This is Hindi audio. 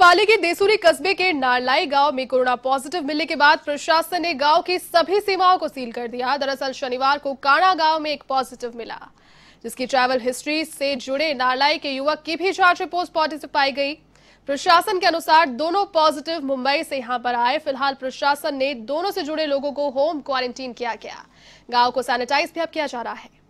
पाली के देसूरी कस्बे के नारलाई गांव में कोरोना पॉजिटिव मिलने के बाद प्रशासन ने गांव की सभी सीमाओं को सील कर दिया दरअसल शनिवार को काना गांव में एक पॉजिटिव मिला जिसकी ट्रैवल हिस्ट्री से जुड़े नारलाई के युवक की भी जांच रिपोर्ट पॉजिटिव पाई गई प्रशासन के अनुसार दोनों पॉजिटिव मुंबई से यहां पर आए फिलहाल प्रशासन ने दोनों से जुड़े लोगों को होम क्वारंटीन किया गया गांव को सैनिटाइज भी अब किया जा रहा है